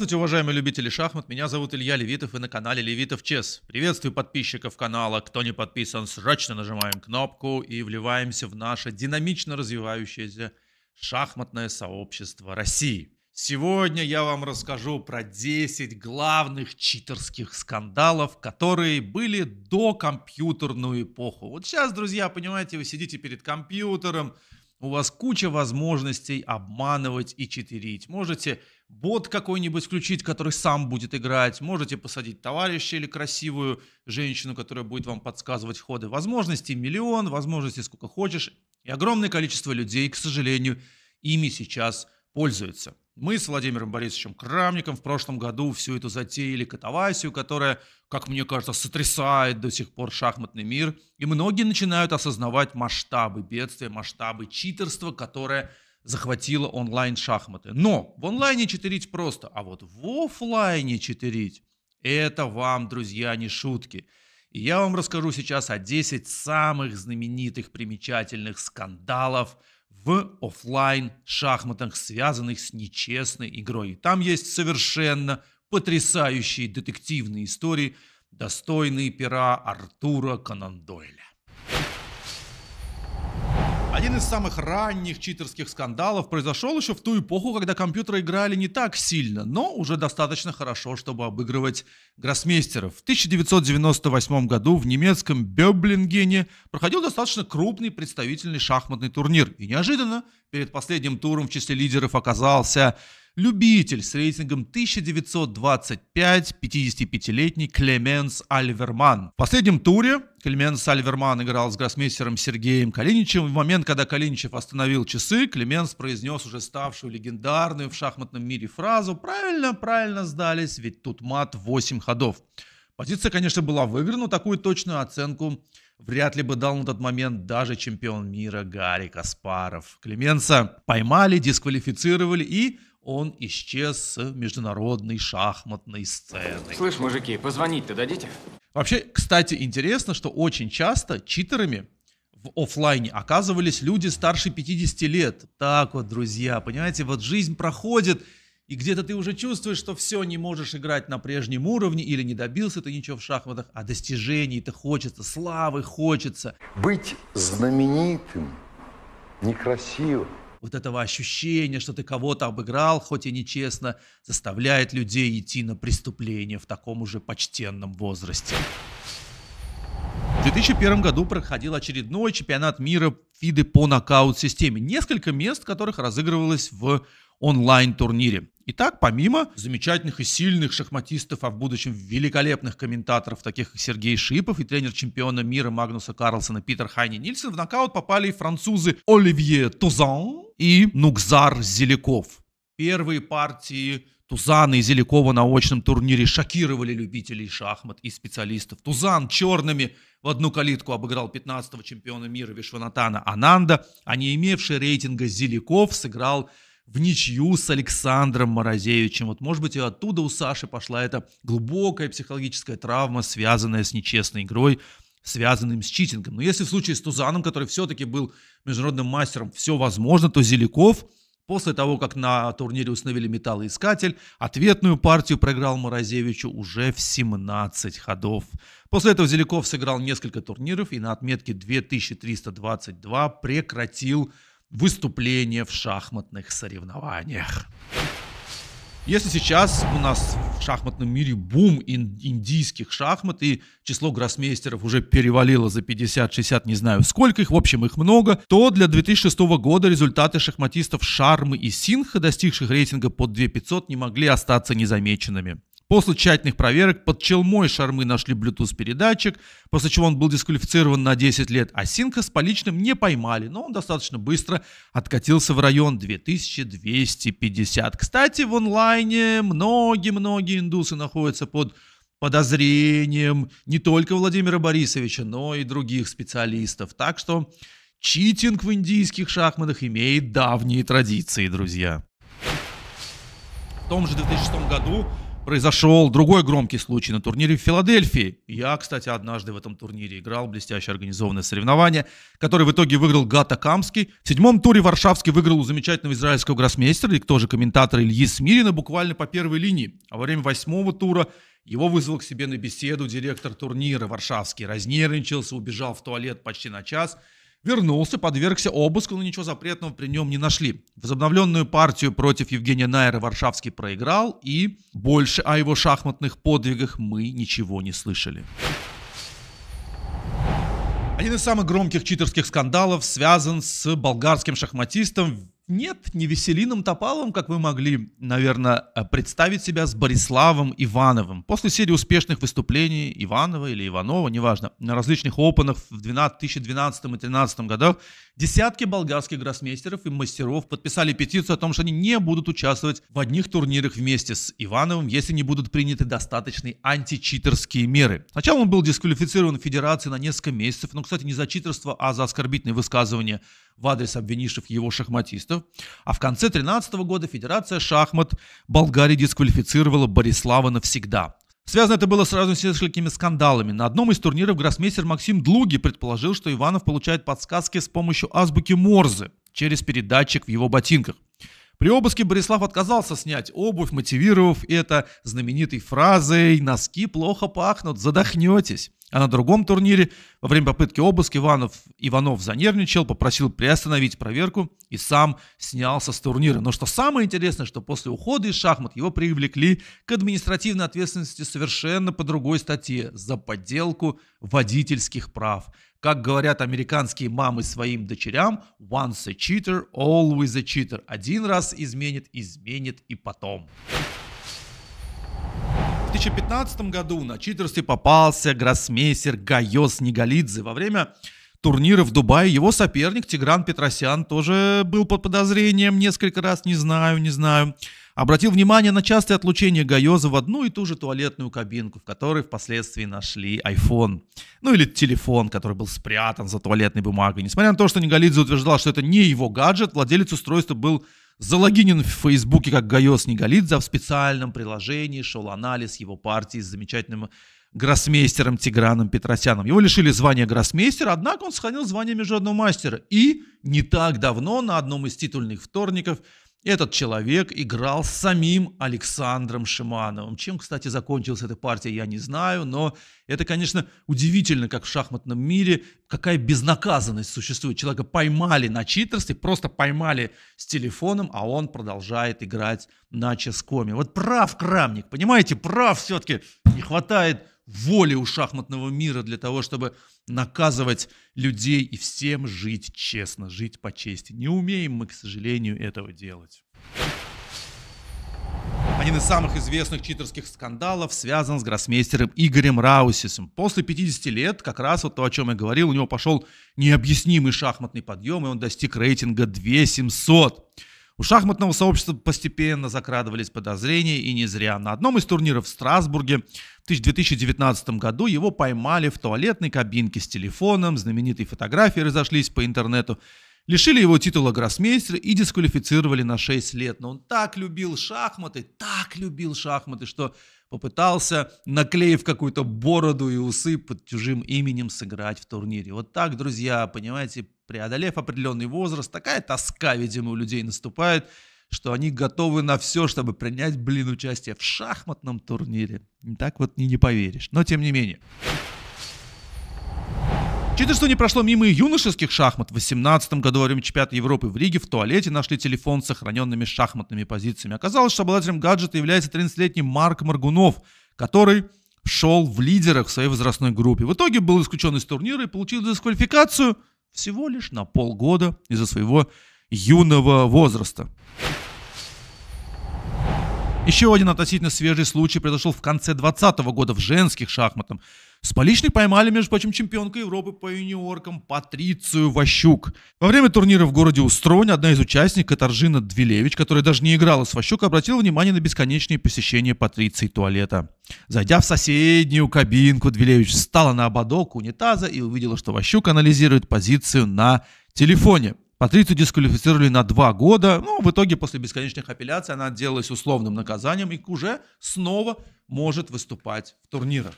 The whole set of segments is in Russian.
Здравствуйте, уважаемые любители шахмат. Меня зовут Илья Левитов и на канале Левитов Чес. Приветствую подписчиков канала. Кто не подписан, срочно нажимаем кнопку и вливаемся в наше динамично развивающееся шахматное сообщество России. Сегодня я вам расскажу про 10 главных читерских скандалов, которые были до компьютерную эпоху. Вот сейчас, друзья, понимаете, вы сидите перед компьютером, у вас куча возможностей обманывать и читерить. Можете бот какой-нибудь включить, который сам будет играть. Можете посадить товарища или красивую женщину, которая будет вам подсказывать ходы. Возможностей миллион, возможностей сколько хочешь. И огромное количество людей, к сожалению, ими сейчас пользуются. Мы с Владимиром Борисовичем Крамником в прошлом году всю эту затеяли катавасию, которая, как мне кажется, сотрясает до сих пор шахматный мир. И многие начинают осознавать масштабы бедствия, масштабы читерства, которое – захватила онлайн-шахматы. Но в онлайне читерить просто, а вот в офлайне читерить – это вам, друзья, не шутки. И я вам расскажу сейчас о 10 самых знаменитых примечательных скандалов в офлайн шахматах, связанных с нечестной игрой. там есть совершенно потрясающие детективные истории, достойные пера Артура Конан Дойля. Один из самых ранних читерских скандалов произошел еще в ту эпоху, когда компьютеры играли не так сильно, но уже достаточно хорошо, чтобы обыгрывать гроссмейстеров. В 1998 году в немецком Бёблингене проходил достаточно крупный представительный шахматный турнир. И неожиданно перед последним туром в числе лидеров оказался Любитель с рейтингом 1925, 55-летний Клеменс Альверман. В последнем туре Клеменс Альверман играл с гроссмейстером Сергеем Калиничем. В момент, когда Калиничев остановил часы, Клеменс произнес уже ставшую легендарную в шахматном мире фразу «Правильно, правильно сдались, ведь тут мат 8 ходов». Позиция, конечно, была выиграна, но такую точную оценку вряд ли бы дал на тот момент даже чемпион мира Гарри Каспаров. Клеменса поймали, дисквалифицировали и он исчез с международной шахматной сцены. Слышь, мужики, позвонить-то дадите? Вообще, кстати, интересно, что очень часто читерами в офлайне оказывались люди старше 50 лет. Так вот, друзья, понимаете, вот жизнь проходит, и где-то ты уже чувствуешь, что все, не можешь играть на прежнем уровне, или не добился ты ничего в шахматах, а достижений-то хочется, славы хочется. Быть знаменитым некрасиво вот этого ощущения, что ты кого-то обыграл, хоть и нечестно, заставляет людей идти на преступление в таком уже почтенном возрасте. В 2001 году проходил очередной чемпионат мира фиды по нокаут-системе. Несколько мест, которых разыгрывалось в онлайн-турнире. Итак, помимо замечательных и сильных шахматистов, а в будущем великолепных комментаторов, таких как Сергей Шипов и тренер чемпиона мира Магнуса Карлсона Питер Хайни Нильсон, в нокаут попали и французы Оливье Тузан и Нукзар Зеликов. Первые партии Тузана и Зеликова на очном турнире шокировали любителей шахмат и специалистов. Тузан черными в одну калитку обыграл 15-го чемпиона мира Вишванатана Ананда, а не имевший рейтинга Зеликов сыграл в ничью с Александром Морозевичем. Вот, может быть, и оттуда у Саши пошла эта глубокая психологическая травма, связанная с нечестной игрой, связанным с читингом. Но если в случае с Тузаном, который все-таки был международным мастером, все возможно, то Зеликов после того, как на турнире установили металлоискатель, ответную партию проиграл Морозевичу уже в 17 ходов. После этого Зеликов сыграл несколько турниров и на отметке 2322 прекратил выступления в шахматных соревнованиях. Если сейчас у нас в шахматном мире бум индийских шахмат, и число гроссмейстеров уже перевалило за 50-60, не знаю сколько их, в общем их много, то для 2006 года результаты шахматистов Шармы и Синха, достигших рейтинга под 2500, не могли остаться незамеченными. После тщательных проверок под челмой Шармы нашли Bluetooth-передатчик, после чего он был дисквалифицирован на 10 лет, а Синка с поличным не поймали, но он достаточно быстро откатился в район 2250. Кстати, в онлайне многие-многие индусы находятся под подозрением не только Владимира Борисовича, но и других специалистов. Так что читинг в индийских шахматах имеет давние традиции, друзья. В том же 2006 году произошел другой громкий случай на турнире в Филадельфии. Я, кстати, однажды в этом турнире играл, блестяще организованное соревнование, которое в итоге выиграл Гата Камский. В седьмом туре Варшавский выиграл у замечательного израильского гроссмейстера и же комментатор Ильи Смирина буквально по первой линии. А во время восьмого тура его вызвал к себе на беседу директор турнира Варшавский. Разнервничался, убежал в туалет почти на час – Вернулся, подвергся обыску, но ничего запретного при нем не нашли. Возобновленную партию против Евгения Найера Варшавский проиграл, и больше о его шахматных подвигах мы ничего не слышали. Один из самых громких читерских скандалов связан с болгарским шахматистом нет, не Веселиным Топаловым, как вы могли, наверное, э, представить себя с Бориславом Ивановым. После серии успешных выступлений Иванова или Иванова, неважно, на различных опенах в 2012 и 2013 годах десятки болгарских гроссмейстеров и мастеров подписали петицию о том, что они не будут участвовать в одних турнирах вместе с Ивановым, если не будут приняты достаточные античитерские меры. Сначала он был дисквалифицирован в федерации на несколько месяцев, но, кстати, не за читерство, а за оскорбительные высказывания – в адрес обвинивших его шахматистов, а в конце 2013 года Федерация шахмат Болгарии дисквалифицировала Борислава навсегда. Связано это было сразу с несколькими скандалами. На одном из турниров гроссмейстер Максим Длуги предположил, что Иванов получает подсказки с помощью азбуки Морзе через передатчик в его ботинках. При обыске Борислав отказался снять обувь, мотивировав это знаменитой фразой «Носки плохо пахнут, задохнетесь». А на другом турнире во время попытки обыска Иванов, Иванов занервничал, попросил приостановить проверку и сам снялся с турнира. Но что самое интересное, что после ухода из шахмат его привлекли к административной ответственности совершенно по другой статье – за подделку водительских прав – как говорят американские мамы своим дочерям, once a cheater, always a cheater. Один раз изменит, изменит и потом. В 2015 году на читерстве попался гроссмейстер Гайос Нигалидзе. Во время турнира в Дубае его соперник Тигран Петросян тоже был под подозрением несколько раз, не знаю, не знаю обратил внимание на частое отлучение Гайоза в одну и ту же туалетную кабинку, в которой впоследствии нашли iPhone, ну или телефон, который был спрятан за туалетной бумагой. Несмотря на то, что Неголидзе утверждал, что это не его гаджет, владелец устройства был залогинен в Фейсбуке как Гайос Неголидзе, а в специальном приложении шел анализ его партии с замечательным гроссмейстером Тиграном Петросяном. Его лишили звания гроссмейстера, однако он сохранил звание международного мастера. И не так давно на одном из титульных вторников – этот человек играл с самим Александром Шимановым. Чем, кстати, закончилась эта партия, я не знаю, но это, конечно, удивительно, как в шахматном мире, какая безнаказанность существует. Человека поймали на читерстве, просто поймали с телефоном, а он продолжает играть на ческоме. Вот прав крамник, понимаете, прав все-таки. Не хватает воли у шахматного мира для того, чтобы наказывать людей и всем жить честно, жить по чести. Не умеем мы, к сожалению, этого делать. Один из самых известных читерских скандалов связан с гроссмейстером Игорем Раусисом. После 50 лет, как раз вот то, о чем я говорил, у него пошел необъяснимый шахматный подъем, и он достиг рейтинга 2700. У шахматного сообщества постепенно закрадывались подозрения, и не зря. На одном из турниров в Страсбурге в 2019 году его поймали в туалетной кабинке с телефоном, знаменитые фотографии разошлись по интернету, лишили его титула гроссмейстера и дисквалифицировали на 6 лет. Но он так любил шахматы, так любил шахматы, что попытался, наклеив какую-то бороду и усы под чужим именем, сыграть в турнире. Вот так, друзья, понимаете, преодолев определенный возраст, такая тоска, видимо, у людей наступает, что они готовы на все, чтобы принять, блин, участие в шахматном турнире. Так вот и не поверишь. Но тем не менее. что не прошло мимо и юношеских шахмат. В 18 году во время чемпионата Европы в Риге в туалете нашли телефон с сохраненными шахматными позициями. Оказалось, что обладателем гаджета является 30-летний Марк Маргунов, который шел в лидерах в своей возрастной группе. В итоге был исключен из турнира и получил дисквалификацию – всего лишь на полгода из-за своего юного возраста. Еще один относительно свежий случай произошел в конце 2020 года в женских шахматах. С поличной поймали, между прочим, чемпионка Европы по юниоркам Патрицию Ващук. Во время турнира в городе Устронь одна из участниц, Катаржина Двилевич, которая даже не играла с Ващук, обратила внимание на бесконечные посещения Патриции туалета. Зайдя в соседнюю кабинку, Двилевич встала на ободок унитаза и увидела, что Ващук анализирует позицию на телефоне. Патрицию дисквалифицировали на два года, но ну, в итоге после бесконечных апелляций она отделалась условным наказанием и уже снова может выступать в турнирах.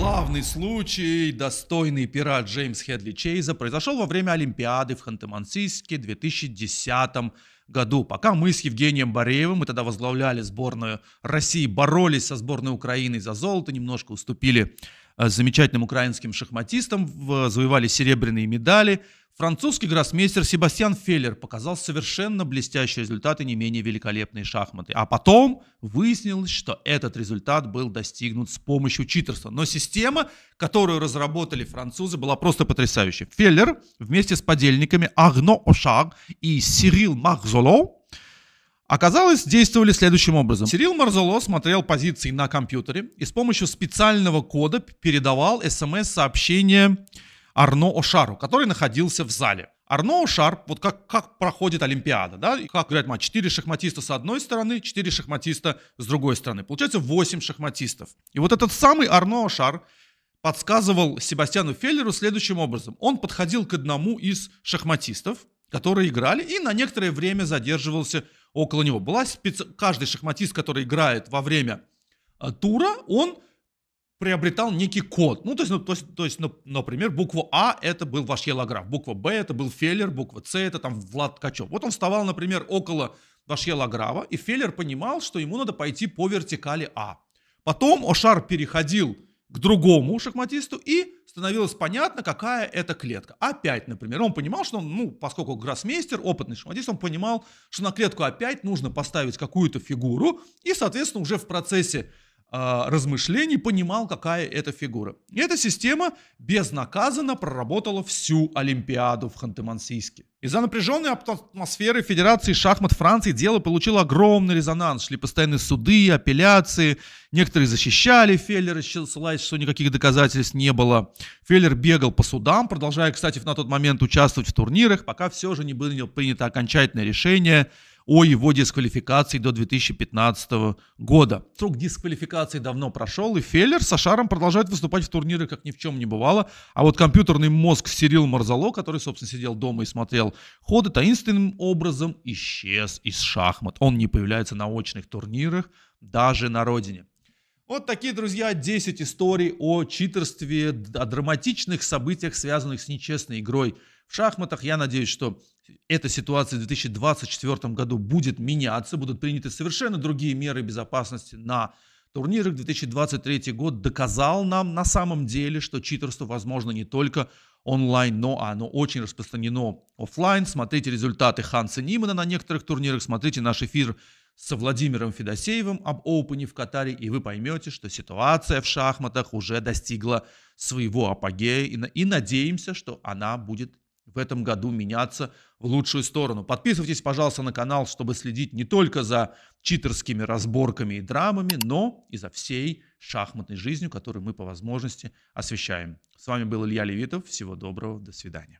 Главный случай, достойный пират Джеймс Хедли Чейза, произошел во время Олимпиады в Ханты-Мансийске 2010 году. Пока мы с Евгением Бореевым, мы тогда возглавляли сборную России, боролись со сборной Украины за золото, немножко уступили Э, замечательным украинским шахматистом, завоевали серебряные медали. Французский гроссмейстер Себастьян Феллер показал совершенно блестящие результаты, не менее великолепные шахматы. А потом выяснилось, что этот результат был достигнут с помощью читерства. Но система, которую разработали французы, была просто потрясающей. Феллер вместе с подельниками Агно Ошаг и Сирил Махзоло Оказалось, действовали следующим образом. Кирилл Марзоло смотрел позиции на компьютере и с помощью специального кода передавал смс-сообщение Арно Ошару, который находился в зале. Арно Ошар, вот как, как проходит Олимпиада, да, и как говорят, матч. Четыре шахматиста с одной стороны, четыре шахматиста с другой стороны. Получается восемь шахматистов. И вот этот самый Арно Ошар подсказывал Себастьяну Феллеру следующим образом. Он подходил к одному из шахматистов, которые играли, и на некоторое время задерживался около него. Была специ... Каждый шахматист, который играет во время э, тура, он приобретал некий код. Ну, то есть, ну, то есть, то есть ну, например, буква А – это был ваш Елограф, буква Б – это был Феллер, буква С – это там Влад Качев. Вот он вставал, например, около ваш Елографа, и Феллер понимал, что ему надо пойти по вертикали А. Потом Ошар переходил – к другому шахматисту, и становилось понятно, какая это клетка. опять, например, он понимал, что он, ну, поскольку гроссмейстер, опытный шахматист, он понимал, что на клетку опять нужно поставить какую-то фигуру, и, соответственно, уже в процессе э, размышлений понимал, какая это фигура. И эта система безнаказанно проработала всю Олимпиаду в Ханты-Мансийске. Из-за напряженной атмосферы Федерации шахмат Франции дело получило огромный резонанс. Шли постоянные суды, апелляции. Некоторые защищали Феллера, ссылаясь, что никаких доказательств не было. Феллер бегал по судам, продолжая, кстати, на тот момент участвовать в турнирах, пока все же не было принято окончательное решение о его дисквалификации до 2015 года. Срок дисквалификации давно прошел, и Феллер со Шаром продолжает выступать в турниры, как ни в чем не бывало. А вот компьютерный мозг Сирил Марзало, который, собственно, сидел дома и смотрел правил хода таинственным образом исчез из шахмат. Он не появляется на очных турнирах даже на родине. Вот такие, друзья, 10 историй о читерстве, о драматичных событиях, связанных с нечестной игрой в шахматах. Я надеюсь, что эта ситуация в 2024 году будет меняться, будут приняты совершенно другие меры безопасности на турнирах. 2023 год доказал нам на самом деле, что читерство возможно не только онлайн, но оно очень распространено офлайн. Смотрите результаты Ханса Нимана на некоторых турнирах, смотрите наш эфир со Владимиром Федосеевым об Оупене в Катаре, и вы поймете, что ситуация в шахматах уже достигла своего апогея, и, и надеемся, что она будет в этом году меняться в лучшую сторону. Подписывайтесь, пожалуйста, на канал, чтобы следить не только за читерскими разборками и драмами, но и за всей шахматной жизнью, которую мы по возможности освещаем. С вами был Илья Левитов. Всего доброго. До свидания.